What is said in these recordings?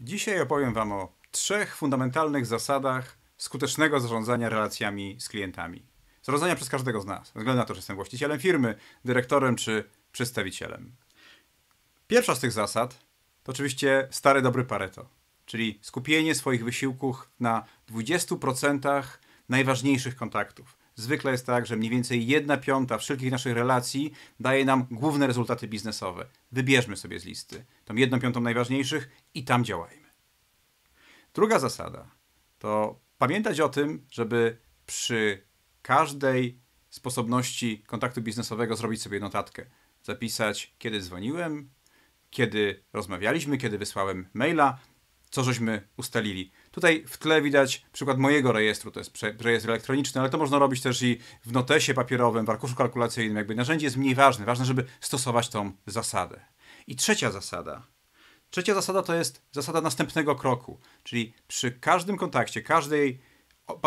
Dzisiaj opowiem Wam o trzech fundamentalnych zasadach skutecznego zarządzania relacjami z klientami. Zarządzania przez każdego z nas, bez względu na to, czy jestem właścicielem firmy, dyrektorem czy przedstawicielem. Pierwsza z tych zasad to oczywiście stary dobry Pareto, czyli skupienie swoich wysiłków na 20% najważniejszych kontaktów zwykle jest tak, że mniej więcej 1 piąta wszelkich naszych relacji daje nam główne rezultaty biznesowe. Wybierzmy sobie z listy tą 1 piątą najważniejszych i tam działajmy. Druga zasada to pamiętać o tym, żeby przy każdej sposobności kontaktu biznesowego zrobić sobie notatkę. Zapisać, kiedy dzwoniłem, kiedy rozmawialiśmy, kiedy wysłałem maila, co żeśmy ustalili. Tutaj w tle widać przykład mojego rejestru, to jest rejestr elektroniczny, ale to można robić też i w notesie papierowym, w arkuszu kalkulacyjnym. Jakby narzędzie jest mniej ważne, ważne, żeby stosować tą zasadę. I trzecia zasada. Trzecia zasada to jest zasada następnego kroku, czyli przy każdym kontakcie, każdej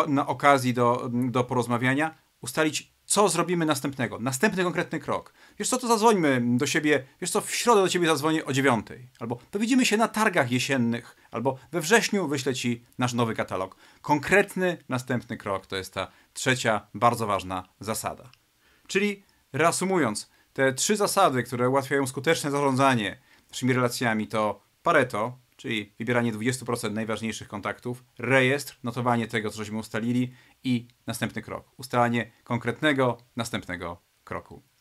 na okazji do, do porozmawiania ustalić co zrobimy następnego, następny konkretny krok. Wiesz co, to zadzwońmy do siebie, wiesz co, w środę do ciebie zadzwonię o dziewiątej. Albo to widzimy się na targach jesiennych, albo we wrześniu wyślę ci nasz nowy katalog. Konkretny następny krok to jest ta trzecia bardzo ważna zasada. Czyli reasumując, te trzy zasady, które ułatwiają skuteczne zarządzanie naszymi relacjami to Pareto, czyli wybieranie 20% najważniejszych kontaktów, rejestr, notowanie tego, co żeśmy ustalili i następny krok. Ustalanie konkretnego następnego kroku.